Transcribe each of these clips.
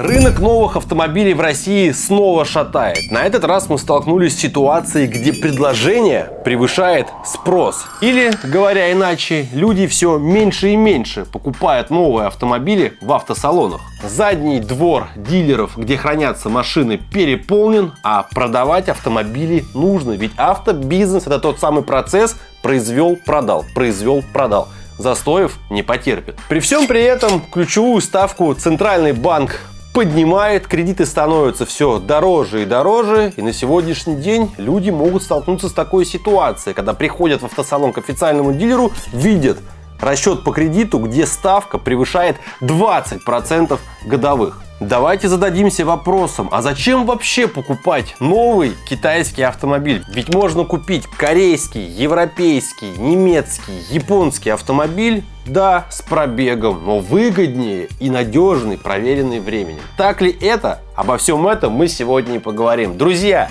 Рынок новых автомобилей в России снова шатает. На этот раз мы столкнулись с ситуацией, где предложение превышает спрос. Или, говоря иначе, люди все меньше и меньше покупают новые автомобили в автосалонах. Задний двор дилеров, где хранятся машины, переполнен, а продавать автомобили нужно. Ведь автобизнес – это тот самый процесс «произвел-продал», «произвел-продал» застоев не потерпит. При всем при этом ключевую ставку Центральный банк поднимает, кредиты становятся все дороже и дороже, и на сегодняшний день люди могут столкнуться с такой ситуацией, когда приходят в автосалон к официальному дилеру, видят расчет по кредиту, где ставка превышает 20% годовых. Давайте зададимся вопросом, а зачем вообще покупать новый китайский автомобиль? Ведь можно купить корейский, европейский, немецкий, японский автомобиль, да, с пробегом, но выгоднее и надежный, проверенный временем. Так ли это? Обо всем этом мы сегодня и поговорим. Друзья,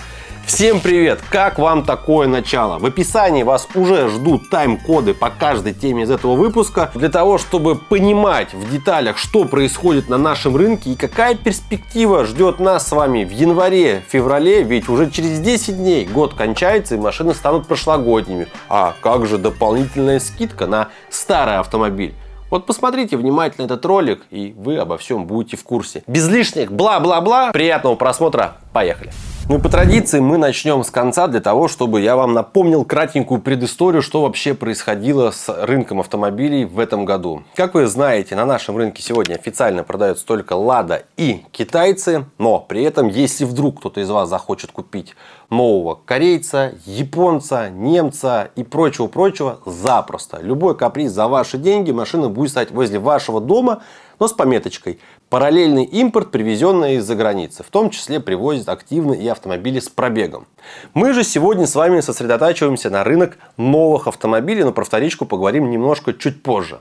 Всем привет! Как вам такое начало? В описании вас уже ждут тайм-коды по каждой теме из этого выпуска для того, чтобы понимать в деталях, что происходит на нашем рынке и какая перспектива ждет нас с вами в январе-феврале, ведь уже через 10 дней год кончается и машины станут прошлогодними. А как же дополнительная скидка на старый автомобиль? Вот посмотрите внимательно этот ролик, и вы обо всем будете в курсе. Без лишних бла-бла-бла. Приятного просмотра. Поехали. Ну и по традиции мы начнем с конца для того, чтобы я вам напомнил кратенькую предысторию, что вообще происходило с рынком автомобилей в этом году. Как вы знаете, на нашем рынке сегодня официально продаются только Лада и китайцы, но при этом, если вдруг кто-то из вас захочет купить нового корейца, японца, немца и прочего-прочего запросто. Любой каприз за ваши деньги машина будет стоять возле вашего дома, но с пометочкой «Параллельный импорт, привезенный из-за границы», в том числе привозят активно и автомобили с пробегом. Мы же сегодня с вами сосредотачиваемся на рынок новых автомобилей, но про вторичку поговорим немножко чуть позже.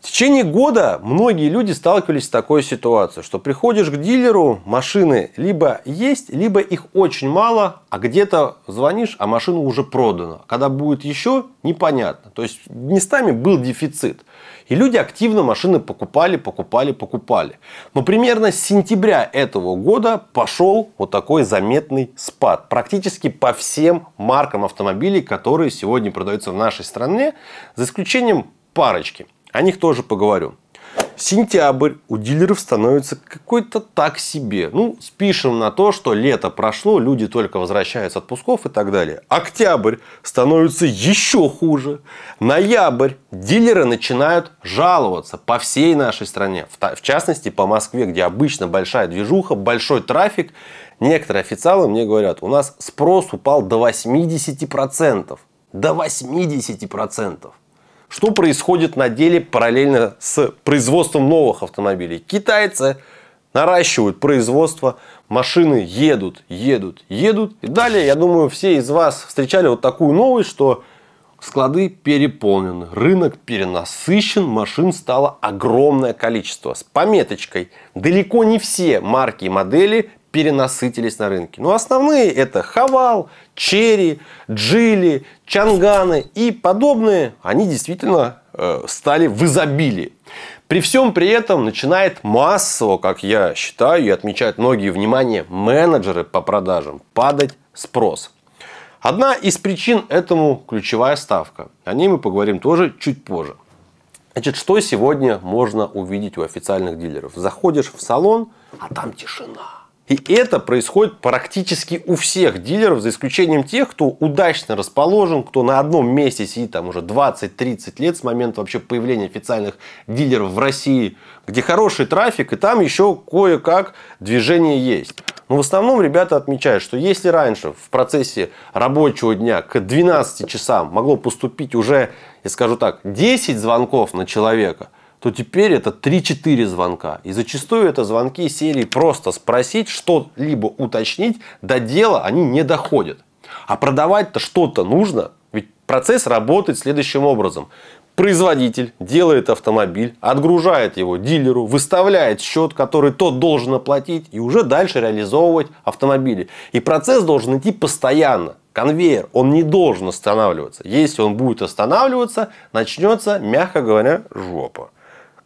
В течение года многие люди сталкивались с такой ситуацией, что приходишь к дилеру, машины либо есть, либо их очень мало, а где-то звонишь, а машину уже продана. Когда будет еще, непонятно. То есть местами был дефицит. И люди активно машины покупали, покупали, покупали. Но примерно с сентября этого года пошел вот такой заметный спад. Практически по всем маркам автомобилей, которые сегодня продаются в нашей стране, за исключением парочки – о них тоже поговорю. Сентябрь у дилеров становится какой-то так себе. Ну, спишем на то, что лето прошло, люди только возвращаются отпусков и так далее. Октябрь становится еще хуже. Ноябрь дилеры начинают жаловаться по всей нашей стране. В частности, по Москве, где обычно большая движуха, большой трафик. Некоторые официалы мне говорят, у нас спрос упал до 80%. До 80%. Что происходит на деле параллельно с производством новых автомобилей? Китайцы наращивают производство, машины едут, едут, едут. И далее, я думаю, все из вас встречали вот такую новость, что склады переполнены, рынок перенасыщен, машин стало огромное количество. С пометочкой, далеко не все марки и модели перенасытились на рынке. Но основные это Хавал, черри, джили, чанганы и подобные, они действительно э, стали в изобилии. При всем при этом начинает массово, как я считаю и отмечают многие внимание менеджеры по продажам, падать спрос. Одна из причин этому ключевая ставка. О ней мы поговорим тоже чуть позже. Значит, что сегодня можно увидеть у официальных дилеров? Заходишь в салон, а там тишина. И это происходит практически у всех дилеров, за исключением тех, кто удачно расположен, кто на одном месте сидит там уже 20-30 лет с момента вообще появления официальных дилеров в России, где хороший трафик, и там еще кое-как движение есть. Но в основном ребята отмечают, что если раньше в процессе рабочего дня к 12 часам могло поступить уже, я скажу так, 10 звонков на человека – то теперь это 3-4 звонка. И зачастую это звонки серии просто спросить, что-либо уточнить, до дела они не доходят. А продавать-то что-то нужно, ведь процесс работает следующим образом. Производитель делает автомобиль, отгружает его дилеру, выставляет счет, который тот должен оплатить и уже дальше реализовывать автомобили. И процесс должен идти постоянно. Конвейер, он не должен останавливаться. Если он будет останавливаться, начнется, мягко говоря, жопа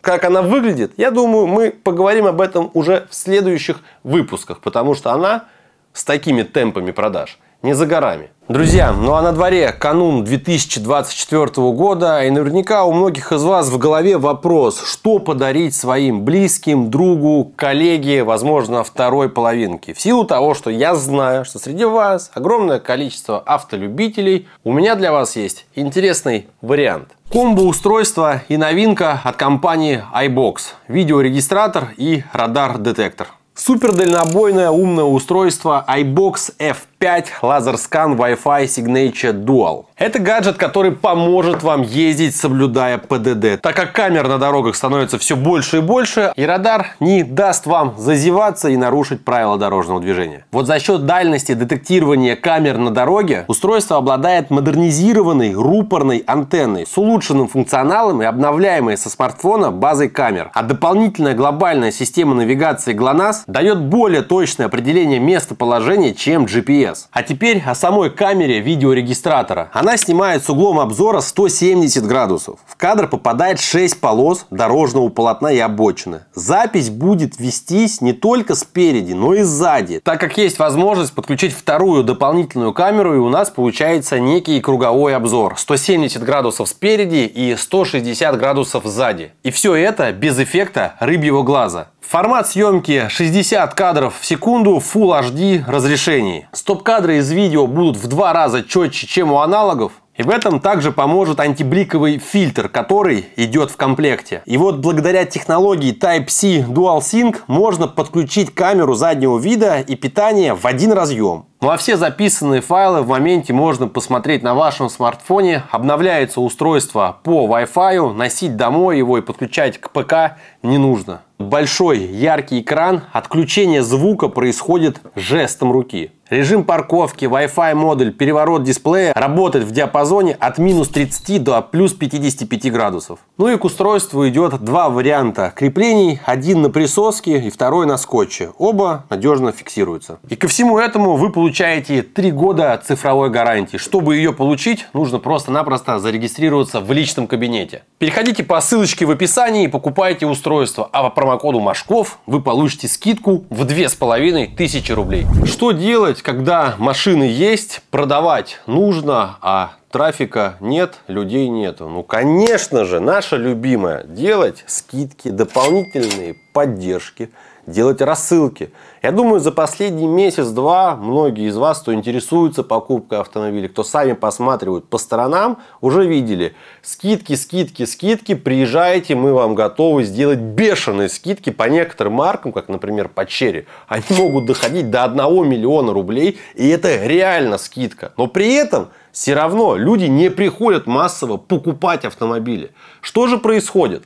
как она выглядит, я думаю, мы поговорим об этом уже в следующих выпусках, потому что она с такими темпами продаж не за горами. Друзья, ну а на дворе канун 2024 года, и наверняка у многих из вас в голове вопрос, что подарить своим близким, другу, коллеге, возможно, второй половинке. В силу того, что я знаю, что среди вас огромное количество автолюбителей, у меня для вас есть интересный вариант – Комбо-устройство и новинка от компании iBox. Видеорегистратор и радар-детектор. Супер дальнобойное умное устройство iBox F5 LaserScan Wi-Fi Signature Dual. Это гаджет, который поможет вам ездить, соблюдая ПДД, так как камер на дорогах становится все больше и больше, и радар не даст вам зазеваться и нарушить правила дорожного движения. Вот за счет дальности детектирования камер на дороге устройство обладает модернизированной рупорной антенной с улучшенным функционалом и обновляемой со смартфона базой камер. А дополнительная глобальная система навигации GLONASS дает более точное определение местоположения, чем GPS. А теперь о самой камере видеорегистратора. Она снимает с углом обзора 170 градусов. В кадр попадает 6 полос дорожного полотна и обочины. Запись будет вестись не только спереди, но и сзади, так как есть возможность подключить вторую дополнительную камеру и у нас получается некий круговой обзор. 170 градусов спереди и 160 градусов сзади. И все это без эффекта рыбьего глаза. Формат съемки 60 кадров в секунду Full HD разрешении. Стоп-кадры из видео будут в два раза четче, чем у аналогов. И в этом также поможет антибликовый фильтр, который идет в комплекте. И вот благодаря технологии Type-C Dual Sync можно подключить камеру заднего вида и питание в один разъем. Ну а все записанные файлы в моменте можно посмотреть на вашем смартфоне. Обновляется устройство по Wi-Fi, носить домой его и подключать к ПК не нужно. Большой яркий экран, отключение звука происходит жестом руки. Режим парковки, Wi-Fi модуль, переворот дисплея работает в диапазоне от минус 30 до плюс 55 градусов. Ну и к устройству идет два варианта креплений. Один на присоске и второй на скотче. Оба надежно фиксируются. И ко всему этому вы получаете 3 года цифровой гарантии. Чтобы ее получить, нужно просто-напросто зарегистрироваться в личном кабинете. Переходите по ссылочке в описании и покупайте устройство. А по промокоду Машков вы получите скидку в 2500 рублей. Что делать, когда машины есть, продавать нужно, а трафика нет, людей нету. Ну, конечно же, наше любимое – делать скидки, дополнительные поддержки, делать рассылки. Я думаю, за последний месяц-два многие из вас, кто интересуется покупкой автомобиля, кто сами посматривают по сторонам, уже видели скидки, скидки, скидки, приезжайте, мы вам готовы сделать бешеные скидки по некоторым маркам, как, например, по Черри. Они могут доходить до 1 миллиона рублей, и это реально скидка. Но при этом – все равно люди не приходят массово покупать автомобили. Что же происходит?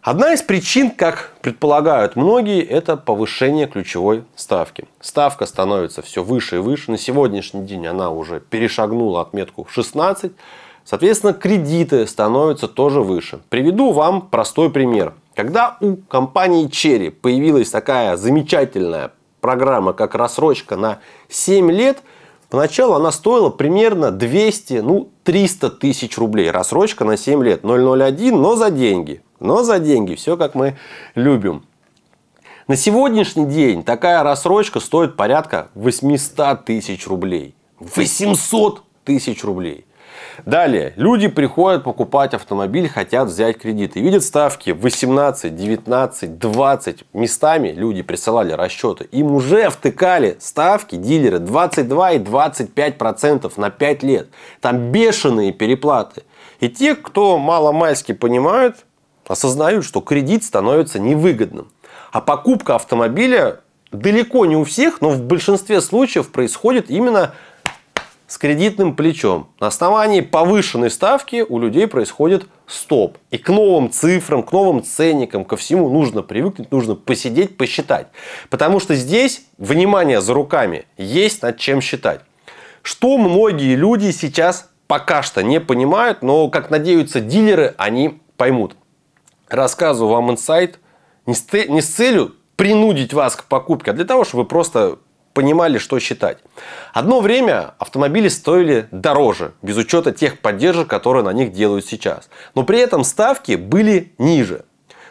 Одна из причин, как предполагают многие, это повышение ключевой ставки. Ставка становится все выше и выше. На сегодняшний день она уже перешагнула отметку 16. Соответственно, кредиты становятся тоже выше. Приведу вам простой пример. Когда у компании Cherry появилась такая замечательная программа, как рассрочка на 7 лет – Поначалу она стоила примерно 200, ну 300 тысяч рублей. Рассрочка на 7 лет. 001, но за деньги. Но за деньги. Все как мы любим. На сегодняшний день такая рассрочка стоит порядка 800 тысяч рублей. 800 тысяч рублей. Далее, люди приходят покупать автомобиль, хотят взять кредит и видят ставки 18, 19, 20. Местами люди присылали расчеты. Им уже втыкали ставки дилеры 22 и 25 процентов на 5 лет. Там бешеные переплаты. И те, кто мало-мальски понимают, осознают, что кредит становится невыгодным. А покупка автомобиля далеко не у всех, но в большинстве случаев происходит именно с кредитным плечом. На основании повышенной ставки у людей происходит стоп. И к новым цифрам, к новым ценникам, ко всему нужно привыкнуть, нужно посидеть, посчитать. Потому что здесь, внимание за руками, есть над чем считать. Что многие люди сейчас пока что не понимают, но, как надеются дилеры, они поймут. Рассказываю вам инсайт не с целью принудить вас к покупке, а для того, чтобы вы просто понимали, что считать. Одно время автомобили стоили дороже, без учета тех поддержек, которые на них делают сейчас. Но при этом ставки были ниже.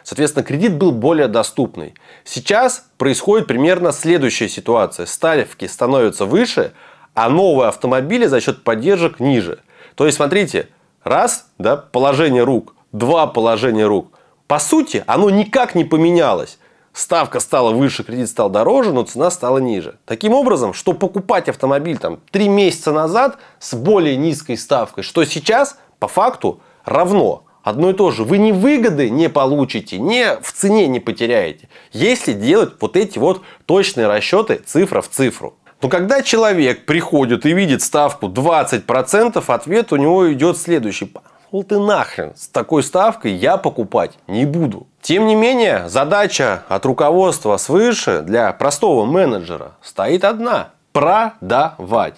Соответственно, кредит был более доступный. Сейчас происходит примерно следующая ситуация. Ставки становятся выше, а новые автомобили за счет поддержек ниже. То есть, смотрите, раз, да, положение рук, два положения рук. По сути, оно никак не поменялось ставка стала выше, кредит стал дороже, но цена стала ниже. Таким образом, что покупать автомобиль там 3 месяца назад с более низкой ставкой, что сейчас по факту равно одно и то же. Вы ни выгоды не получите, ни в цене не потеряете, если делать вот эти вот точные расчеты цифра в цифру. Но когда человек приходит и видит ставку 20%, ответ у него идет следующий пошел ты нахрен, с такой ставкой я покупать не буду. Тем не менее, задача от руководства свыше для простого менеджера стоит одна – продавать.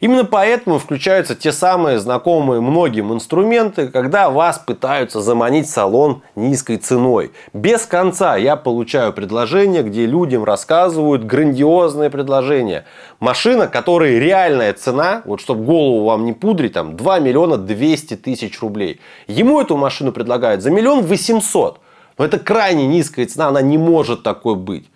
Именно поэтому включаются те самые знакомые многим инструменты, когда вас пытаются заманить в салон низкой ценой. Без конца я получаю предложения, где людям рассказывают грандиозные предложения. Машина, которой реальная цена, вот чтобы голову вам не пудрить, там 2 миллиона 200 тысяч рублей. Ему эту машину предлагают за миллион 800. Но это крайне низкая цена, она не может такой быть.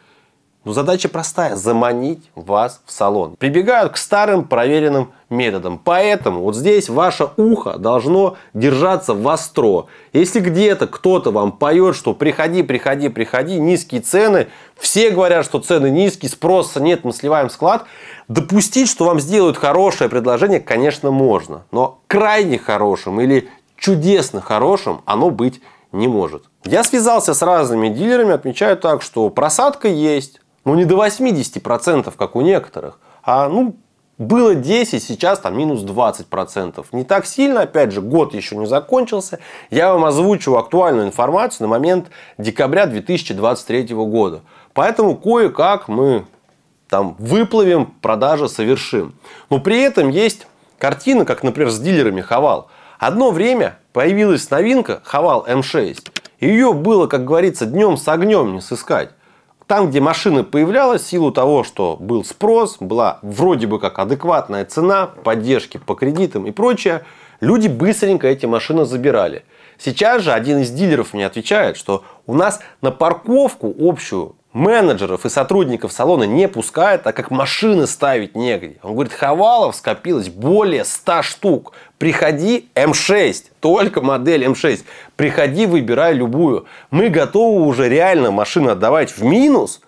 Но задача простая – заманить вас в салон. Прибегают к старым проверенным методам. Поэтому вот здесь ваше ухо должно держаться востро. Если где-то кто-то вам поет, что приходи, приходи, приходи, низкие цены, все говорят, что цены низкие, спроса нет, мы сливаем склад, допустить, что вам сделают хорошее предложение, конечно, можно. Но крайне хорошим или чудесно хорошим оно быть не может. Я связался с разными дилерами, отмечаю так, что просадка есть, ну, не до 80%, как у некоторых, а, ну, было 10, сейчас там минус 20%. Не так сильно, опять же, год еще не закончился. Я вам озвучу актуальную информацию на момент декабря 2023 года. Поэтому кое-как мы там выплывем, продажи совершим. Но при этом есть картина, как, например, с дилерами Хавал. Одно время появилась новинка Хавал М6. Ее было, как говорится, днем с огнем не сыскать там, где машина появлялась, в силу того, что был спрос, была вроде бы как адекватная цена, поддержки по кредитам и прочее, люди быстренько эти машины забирали. Сейчас же один из дилеров мне отвечает, что у нас на парковку общую менеджеров и сотрудников салона не пускает, так как машины ставить негде. Он говорит, хавалов скопилось более 100 штук. Приходи М6, только модель М6. Приходи, выбирай любую. Мы готовы уже реально машину отдавать в минус,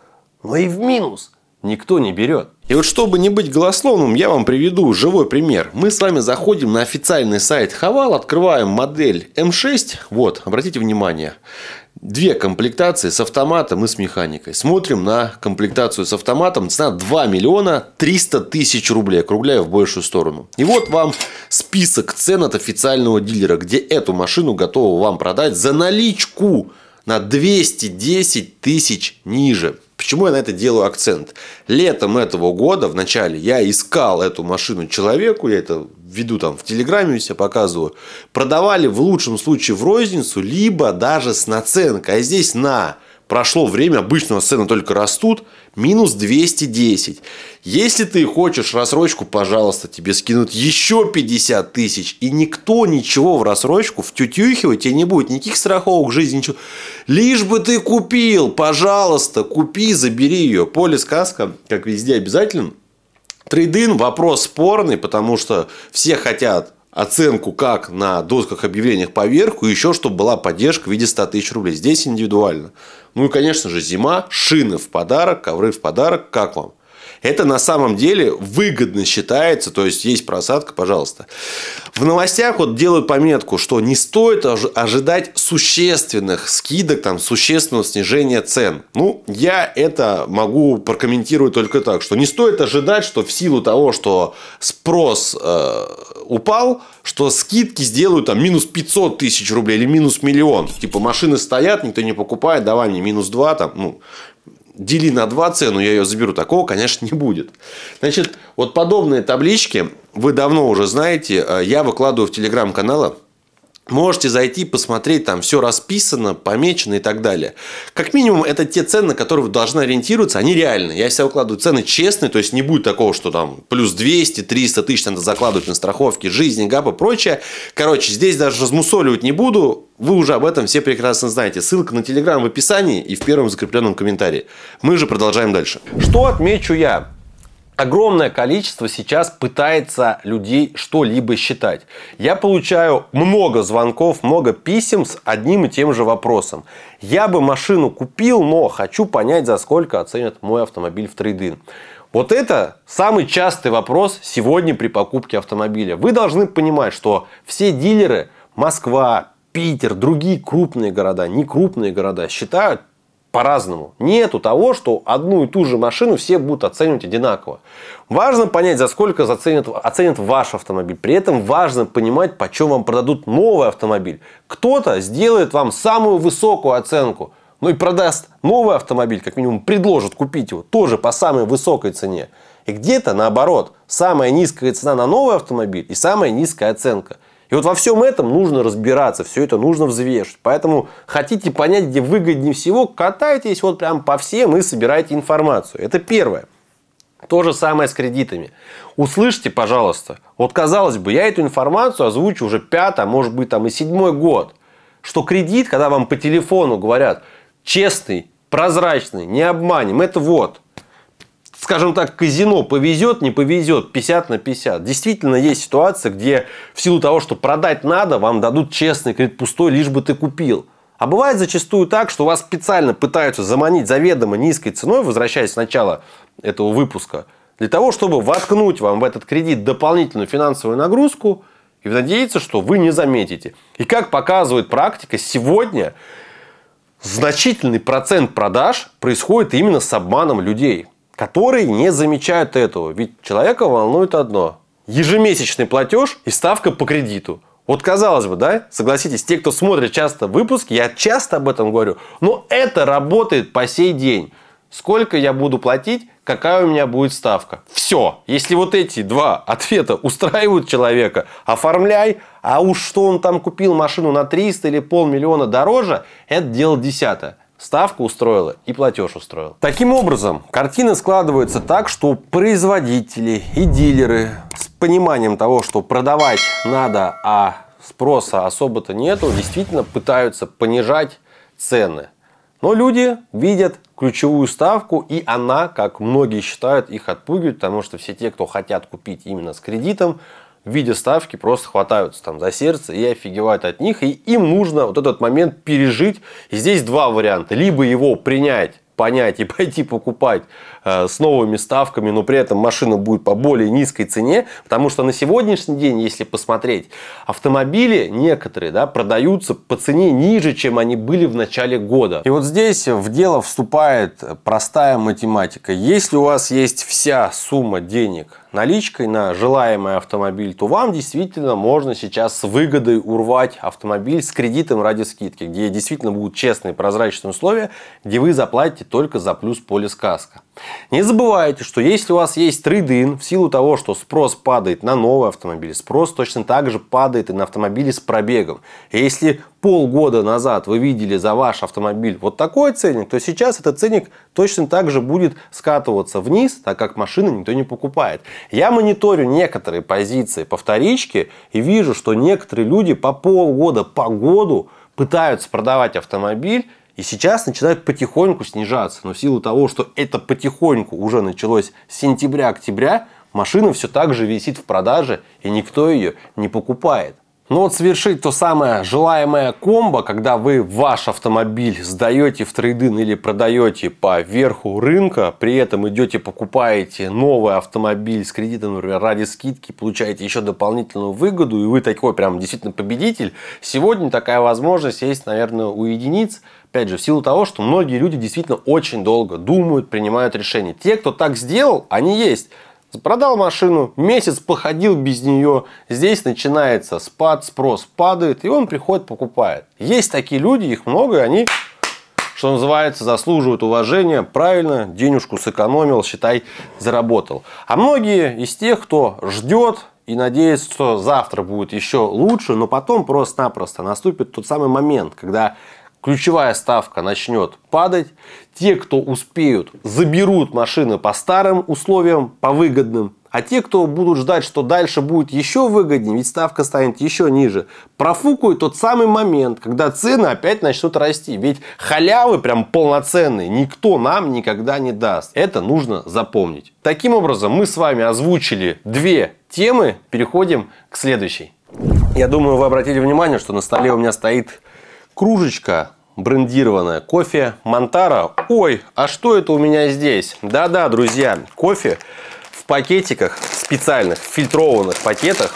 но и в минус никто не берет. И вот чтобы не быть голословным, я вам приведу живой пример. Мы с вами заходим на официальный сайт Хавал, открываем модель М6. Вот, обратите внимание две комплектации с автоматом и с механикой. Смотрим на комплектацию с автоматом. Цена 2 миллиона 300 тысяч рублей. Округляю в большую сторону. И вот вам список цен от официального дилера, где эту машину готовы вам продать за наличку на 210 тысяч ниже. Почему я на это делаю акцент? Летом этого года, в начале, я искал эту машину человеку, я это веду там в Телеграме, все показываю, продавали в лучшем случае в розницу, либо даже с наценкой, а здесь на прошло время, обычного цены только растут, минус 210. Если ты хочешь рассрочку, пожалуйста, тебе скинут еще 50 тысяч, и никто ничего в рассрочку в втютюхивать тебе не будет, никаких страховок жизни, ничего. Лишь бы ты купил, пожалуйста, купи, забери ее. Поле сказка, как везде, обязателен. Трейдин вопрос спорный, потому что все хотят оценку как на досках объявлениях поверху, еще чтобы была поддержка в виде 100 тысяч рублей. Здесь индивидуально. Ну и, конечно же, зима, шины в подарок, ковры в подарок. Как вам? Это на самом деле выгодно считается, то есть есть просадка, пожалуйста. В новостях вот делают пометку, что не стоит ожидать существенных скидок, там, существенного снижения цен. Ну, я это могу прокомментировать только так, что не стоит ожидать, что в силу того, что спрос э, упал, что скидки сделают там минус 500 тысяч рублей или минус миллион. Типа машины стоят, никто не покупает, давай мне минус 2, там, ну, дели на 2 цену, я ее заберу. Такого, конечно, не будет. Значит, вот подобные таблички вы давно уже знаете. Э, я выкладываю в телеграм-каналы Можете зайти, посмотреть, там все расписано, помечено и так далее. Как минимум, это те цены, на которые вы должны ориентироваться, они реальные. Я себя укладываю цены честные, то есть не будет такого, что там плюс 200, 300 тысяч надо закладывать на страховки, жизни, и прочее. Короче, здесь даже размусоливать не буду, вы уже об этом все прекрасно знаете. Ссылка на Телеграм в описании и в первом закрепленном комментарии. Мы же продолжаем дальше. Что отмечу я? огромное количество сейчас пытается людей что-либо считать. Я получаю много звонков, много писем с одним и тем же вопросом. Я бы машину купил, но хочу понять, за сколько оценят мой автомобиль в трейдинг. Вот это самый частый вопрос сегодня при покупке автомобиля. Вы должны понимать, что все дилеры Москва, Питер, другие крупные города, не крупные города считают по-разному. Нету того, что одну и ту же машину все будут оценивать одинаково. Важно понять, за сколько заценят, оценят ваш автомобиль. При этом важно понимать, по вам продадут новый автомобиль. Кто-то сделает вам самую высокую оценку, ну и продаст новый автомобиль, как минимум предложит купить его, тоже по самой высокой цене. И где-то наоборот, самая низкая цена на новый автомобиль и самая низкая оценка. И вот во всем этом нужно разбираться, все это нужно взвешивать. Поэтому хотите понять, где выгоднее всего, катайтесь вот прям по всем и собирайте информацию. Это первое. То же самое с кредитами. Услышьте, пожалуйста, вот казалось бы, я эту информацию озвучу уже пятый, а может быть там и седьмой год, что кредит, когда вам по телефону говорят, честный, прозрачный, не обманем, это вот скажем так, казино повезет, не повезет, 50 на 50. Действительно, есть ситуация, где в силу того, что продать надо, вам дадут честный кредит пустой, лишь бы ты купил. А бывает зачастую так, что вас специально пытаются заманить заведомо низкой ценой, возвращаясь с начала этого выпуска, для того, чтобы воткнуть вам в этот кредит дополнительную финансовую нагрузку и надеяться, что вы не заметите. И как показывает практика, сегодня значительный процент продаж происходит именно с обманом людей которые не замечают этого. Ведь человека волнует одно – ежемесячный платеж и ставка по кредиту. Вот казалось бы, да, согласитесь, те, кто смотрит часто выпуск, я часто об этом говорю, но это работает по сей день. Сколько я буду платить, какая у меня будет ставка. Все. Если вот эти два ответа устраивают человека, оформляй, а уж что он там купил машину на 300 или полмиллиона дороже, это дело десятое. Ставку устроила и платеж устроил. Таким образом, картина складывается так, что производители и дилеры с пониманием того, что продавать надо, а спроса особо-то нету, действительно пытаются понижать цены. Но люди видят ключевую ставку, и она, как многие считают, их отпугивает, потому что все те, кто хотят купить именно с кредитом, в виде ставки просто хватаются там за сердце и офигевают от них. И им нужно вот этот момент пережить. И здесь два варианта. Либо его принять понять и пойти покупать Э, с новыми ставками, но при этом машина будет по более низкой цене, потому что на сегодняшний день, если посмотреть, автомобили некоторые да, продаются по цене ниже, чем они были в начале года. И вот здесь в дело вступает простая математика. Если у вас есть вся сумма денег наличкой на желаемый автомобиль, то вам действительно можно сейчас с выгодой урвать автомобиль с кредитом ради скидки, где действительно будут честные прозрачные условия, где вы заплатите только за плюс полис каска. Не забывайте, что если у вас есть трейдин, в силу того, что спрос падает на новые автомобили, спрос точно так же падает и на автомобили с пробегом. Если полгода назад вы видели за ваш автомобиль вот такой ценник, то сейчас этот ценник точно так же будет скатываться вниз, так как машины никто не покупает. Я мониторю некоторые позиции по вторичке и вижу, что некоторые люди по полгода, по году пытаются продавать автомобиль и сейчас начинают потихоньку снижаться. Но в силу того, что это потихоньку уже началось с сентября-октября, машина все так же висит в продаже, и никто ее не покупает. Но вот совершить то самое желаемое комбо, когда вы ваш автомобиль сдаете в трейдинг или продаете по верху рынка, при этом идете покупаете новый автомобиль с кредитом, например, ради скидки, получаете еще дополнительную выгоду, и вы такой прям действительно победитель. Сегодня такая возможность есть, наверное, у единиц, Опять же, в силу того, что многие люди действительно очень долго думают, принимают решения. Те, кто так сделал, они есть. Продал машину, месяц походил без нее, здесь начинается спад, спрос падает, и он приходит, покупает. Есть такие люди, их много, и они, что называется, заслуживают уважения, правильно, денежку сэкономил, считай, заработал. А многие из тех, кто ждет, и надеется, что завтра будет еще лучше, но потом просто-напросто наступит тот самый момент, когда ключевая ставка начнет падать. Те, кто успеют, заберут машины по старым условиям, по выгодным. А те, кто будут ждать, что дальше будет еще выгоднее, ведь ставка станет еще ниже, профукают тот самый момент, когда цены опять начнут расти. Ведь халявы прям полноценные никто нам никогда не даст. Это нужно запомнить. Таким образом, мы с вами озвучили две темы. Переходим к следующей. Я думаю, вы обратили внимание, что на столе у меня стоит кружечка брендированное кофе Монтара. Ой, а что это у меня здесь? Да-да, друзья, кофе в пакетиках специальных, фильтрованных пакетах,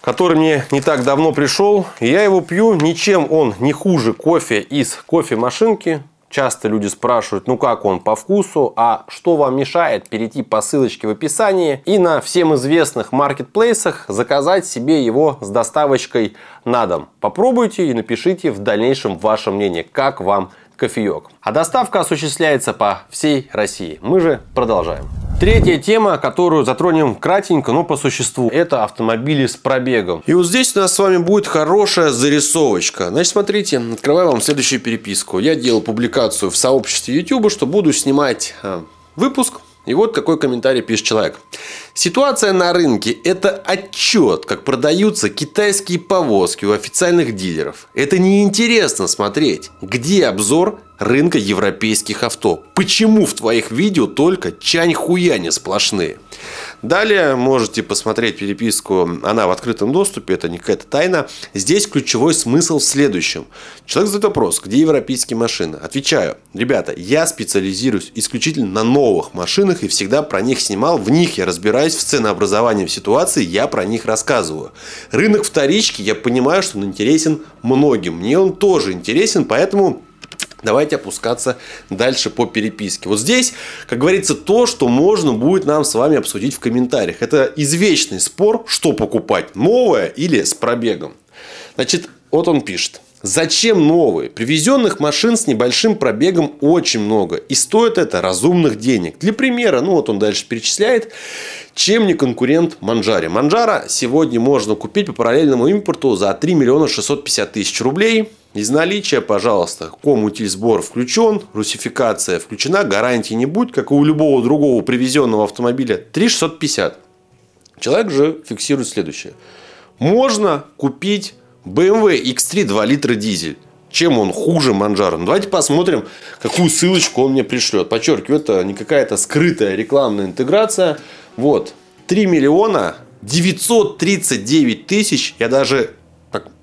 который мне не так давно пришел. Я его пью, ничем он не хуже кофе из кофемашинки, Часто люди спрашивают, ну как он по вкусу, а что вам мешает перейти по ссылочке в описании и на всем известных маркетплейсах заказать себе его с доставочкой на дом. Попробуйте и напишите в дальнейшем ваше мнение, как вам кофеек. А доставка осуществляется по всей России. Мы же продолжаем. Третья тема, которую затронем кратенько, но по существу, это автомобили с пробегом. И вот здесь у нас с вами будет хорошая зарисовочка. Значит, смотрите, открываю вам следующую переписку. Я делал публикацию в сообществе YouTube, что буду снимать э, выпуск и вот какой комментарий пишет человек. Ситуация на рынке – это отчет, как продаются китайские повозки у официальных дилеров. Это неинтересно смотреть. Где обзор рынка европейских авто? Почему в твоих видео только чань-хуяне сплошные? Далее можете посмотреть переписку, она в открытом доступе, это не какая-то тайна. Здесь ключевой смысл в следующем. Человек задает вопрос, где европейские машины? Отвечаю, ребята, я специализируюсь исключительно на новых машинах и всегда про них снимал, в них я разбираюсь, в ценообразовании, в ситуации, я про них рассказываю. Рынок вторички, я понимаю, что он интересен многим, мне он тоже интересен, поэтому Давайте опускаться дальше по переписке. Вот здесь, как говорится, то, что можно будет нам с вами обсудить в комментариях. Это извечный спор, что покупать, новое или с пробегом. Значит, вот он пишет. Зачем новые? Привезенных машин с небольшим пробегом очень много. И стоит это разумных денег. Для примера, ну вот он дальше перечисляет, чем не конкурент Манжаре? Манжара сегодня можно купить по параллельному импорту за 3 миллиона 650 тысяч рублей. Из наличия, пожалуйста, комутильсбор включен, русификация включена, гарантии не будет, как и у любого другого привезенного автомобиля, 3650. Человек же фиксирует следующее. Можно купить BMW X3 2 литра дизель. Чем он хуже Манжара? Ну, давайте посмотрим, какую ссылочку он мне пришлет. Подчеркиваю, это не какая-то скрытая рекламная интеграция. Вот. 3 миллиона 939 тысяч. Я даже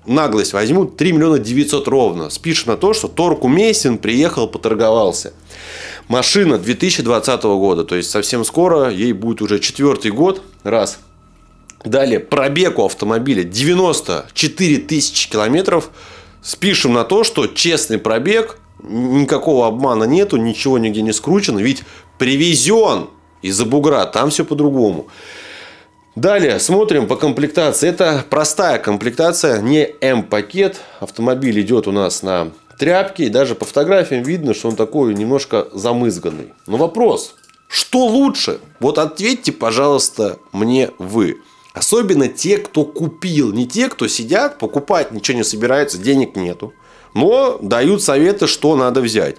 наглость возьму, 3 миллиона 900 ровно. Спишь на то, что Торку Мейсин приехал, поторговался. Машина 2020 года, то есть совсем скоро, ей будет уже четвертый год, раз. Далее, пробег у автомобиля 94 тысячи километров. Спишем на то, что честный пробег, никакого обмана нету, ничего нигде не скручено, ведь привезен из-за бугра, там все по-другому. Далее смотрим по комплектации. Это простая комплектация, не М-пакет. Автомобиль идет у нас на тряпке. И даже по фотографиям видно, что он такой немножко замызганный. Но вопрос, что лучше? Вот ответьте, пожалуйста, мне вы. Особенно те, кто купил. Не те, кто сидят, покупать ничего не собираются, денег нету. Но дают советы, что надо взять.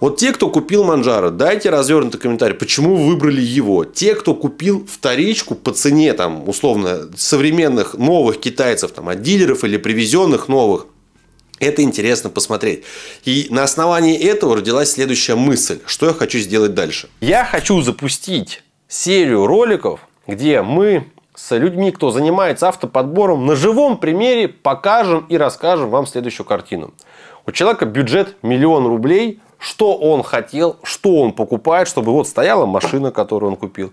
Вот те, кто купил Манжара, дайте развернутый комментарий, почему вы выбрали его. Те, кто купил вторичку по цене, там, условно, современных новых китайцев, там, от дилеров или привезенных новых, это интересно посмотреть. И на основании этого родилась следующая мысль, что я хочу сделать дальше. Я хочу запустить серию роликов, где мы с людьми, кто занимается автоподбором, на живом примере покажем и расскажем вам следующую картину. У человека бюджет миллион рублей – что он хотел, что он покупает, чтобы вот стояла машина, которую он купил.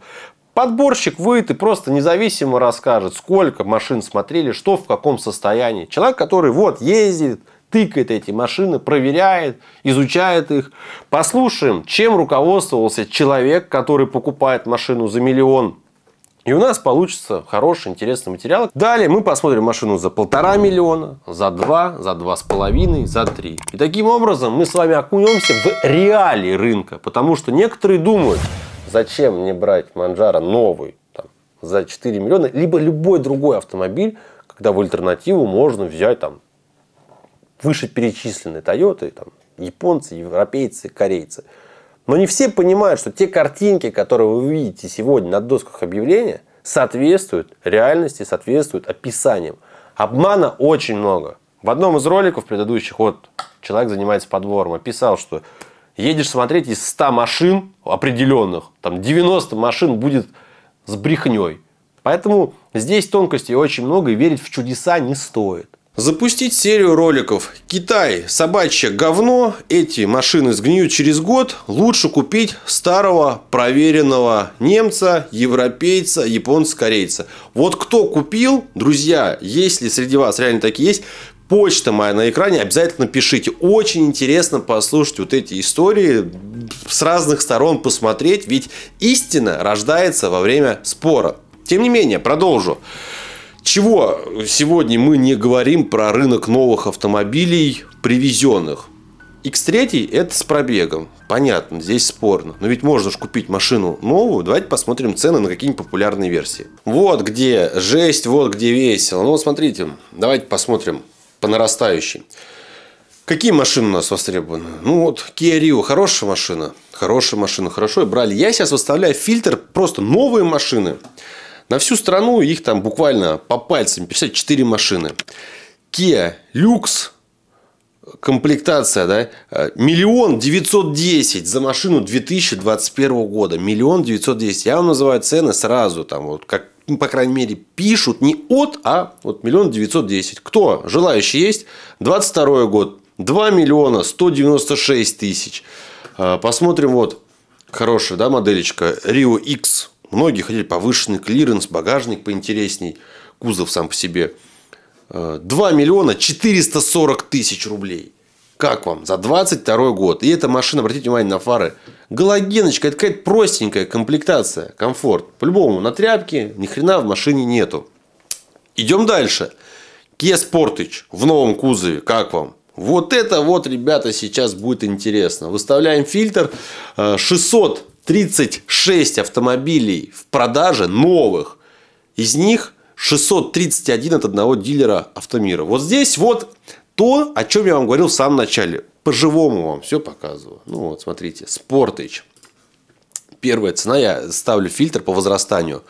Подборщик выйдет и просто независимо расскажет, сколько машин смотрели, что в каком состоянии. Человек, который вот ездит, тыкает эти машины, проверяет, изучает их. Послушаем, чем руководствовался человек, который покупает машину за миллион и у нас получится хороший, интересный материал. Далее мы посмотрим машину за полтора миллиона, за два, за два с половиной, за три. И таким образом мы с вами окунемся в реалии рынка. Потому что некоторые думают, зачем мне брать Манжара новый там, за 4 миллиона, либо любой другой автомобиль, когда в альтернативу можно взять там вышеперечисленные Тойоты, там, японцы, европейцы, корейцы – но не все понимают, что те картинки, которые вы видите сегодня на досках объявления, соответствуют реальности, соответствуют описаниям. Обмана очень много. В одном из роликов предыдущих, вот человек занимается подвором, описал, что едешь смотреть из 100 машин определенных, там 90 машин будет с брехней. Поэтому здесь тонкостей очень много и верить в чудеса не стоит. Запустить серию роликов «Китай – собачье говно, эти машины сгниют через год, лучше купить старого проверенного немца, европейца, японца, корейца». Вот кто купил, друзья, если среди вас реально такие есть, почта моя на экране, обязательно пишите. Очень интересно послушать вот эти истории, с разных сторон посмотреть, ведь истина рождается во время спора. Тем не менее, продолжу. Чего сегодня мы не говорим про рынок новых автомобилей, привезенных? X3 это с пробегом. Понятно, здесь спорно. Но ведь можно же купить машину новую. Давайте посмотрим цены на какие-нибудь популярные версии. Вот где жесть, вот где весело. Ну, смотрите, давайте посмотрим по нарастающей. Какие машины у нас востребованы? Ну вот, Kia Rio, хорошая машина. Хорошая машина, хорошо и брали. Я сейчас выставляю фильтр просто новые машины. На всю страну их там буквально по пальцам 54 машины. Kia Lux, комплектация, да, э, миллион девятьсот десять за машину 2021 года, миллион девятьсот десять. Я вам называю цены сразу, там вот как ну, по крайней мере, пишут не от, а вот миллион девятьсот десять. Кто? желающий есть? 22 год. 2 миллиона сто девяносто шесть тысяч. Э, посмотрим вот. Хорошая, да, моделечка? Rio X Многие хотели повышенный клиренс, багажник поинтересней, кузов сам по себе. 2 э, миллиона 440 тысяч рублей. Как вам? За 22 год. И эта машина, обратите внимание на фары. Галогеночка, это какая-то простенькая комплектация, комфорт. По-любому, на тряпке ни хрена в машине нету. Идем дальше. Kia Sportage в новом кузове. Как вам? Вот это вот, ребята, сейчас будет интересно. Выставляем фильтр 600 э, 36 автомобилей в продаже новых. Из них 631 от одного дилера Автомира. Вот здесь вот то, о чем я вам говорил в самом начале. По-живому вам все показываю. Ну вот, смотрите, Sportage. Первая цена, я ставлю фильтр по возрастанию.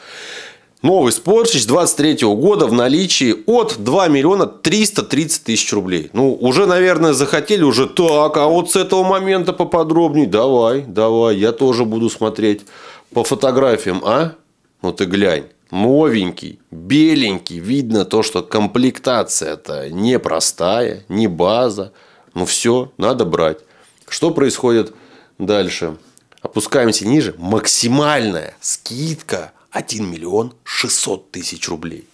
Новый спорчич 23 года в наличии от 2 миллиона 330 тысяч рублей. Ну, уже, наверное, захотели уже так, а вот с этого момента поподробнее. Давай, давай, я тоже буду смотреть по фотографиям, а? Ну ты глянь. Новенький, беленький, видно то, что комплектация-то непростая, не база. Ну все, надо брать. Что происходит дальше? Опускаемся ниже. Максимальная скидка 1 миллион 600 тысяч рублей.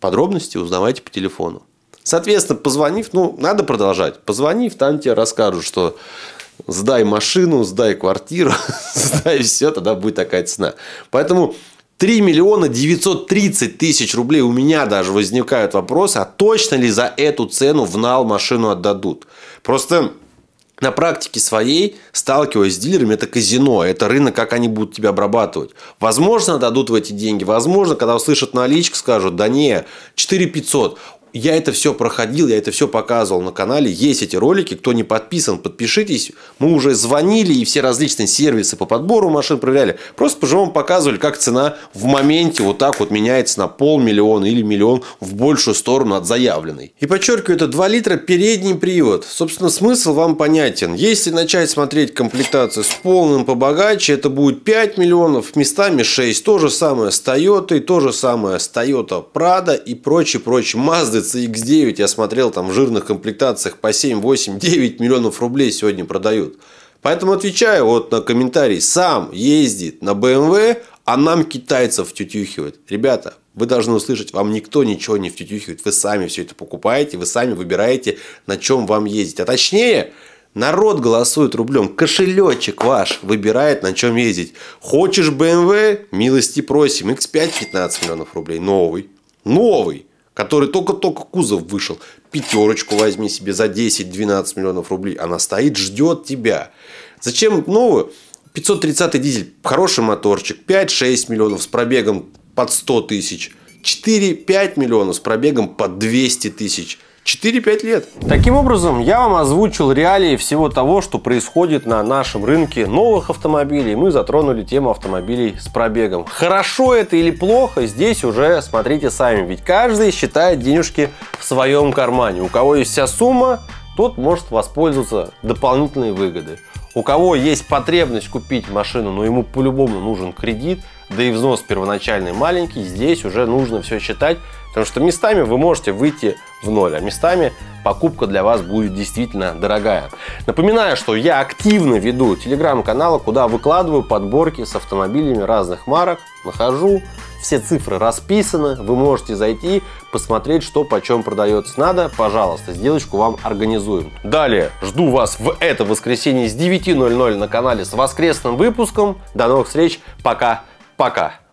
Подробности узнавайте по телефону. Соответственно, позвонив, ну, надо продолжать. Позвонив, там тебе расскажут, что сдай машину, сдай квартиру, сдай все, тогда будет такая цена. Поэтому 3 миллиона 930 тысяч рублей у меня даже возникают вопросы, а точно ли за эту цену в нал машину отдадут? Просто на практике своей, сталкиваясь с дилерами, это казино, это рынок, как они будут тебя обрабатывать. Возможно, дадут в эти деньги, возможно, когда услышат наличку, скажут, да не, 4 500 я это все проходил, я это все показывал на канале. Есть эти ролики. Кто не подписан, подпишитесь. Мы уже звонили и все различные сервисы по подбору машин проверяли. Просто по-живому показывали, как цена в моменте вот так вот меняется на полмиллиона или миллион в большую сторону от заявленной. И подчеркиваю, это 2 литра передний привод. Собственно, смысл вам понятен. Если начать смотреть комплектацию с полным побогаче, это будет 5 миллионов, местами 6. То же самое с Toyota, то же самое с Toyota Prado и прочее, прочее. Mazda ZX9 я смотрел там в жирных комплектациях по 7, 8, 9 миллионов рублей сегодня продают. Поэтому отвечаю вот на комментарий. Сам ездит на BMW, эм а нам китайцев тютюхивает. Ребята, вы должны услышать, вам никто ничего не втютюхивает. Вы сами все это покупаете, вы сами выбираете, на чем вам ездить. А точнее, народ голосует рублем. Кошелечек ваш выбирает, на чем ездить. Хочешь BMW? Эм Милости просим. X5 15 миллионов рублей. Новый. Новый который только-только кузов вышел. Пятерочку возьми себе за 10-12 миллионов рублей. Она стоит, ждет тебя. Зачем новую? 530 дизель, хороший моторчик, 5-6 миллионов с пробегом под 100 тысяч, 4-5 миллионов с пробегом под 200 тысяч – 4-5 лет. Таким образом, я вам озвучил реалии всего того, что происходит на нашем рынке новых автомобилей. Мы затронули тему автомобилей с пробегом. Хорошо это или плохо, здесь уже смотрите сами. Ведь каждый считает денежки в своем кармане. У кого есть вся сумма, тот может воспользоваться дополнительной выгодой. У кого есть потребность купить машину, но ему по-любому нужен кредит, да и взнос первоначальный маленький, здесь уже нужно все считать Потому что местами вы можете выйти в ноль, а местами покупка для вас будет действительно дорогая. Напоминаю, что я активно веду телеграм-канал, куда выкладываю подборки с автомобилями разных марок, нахожу, все цифры расписаны, вы можете зайти, посмотреть, что почем продается надо, пожалуйста, сделочку вам организуем. Далее, жду вас в это воскресенье с 9.00 на канале с воскресным выпуском. До новых встреч, пока-пока.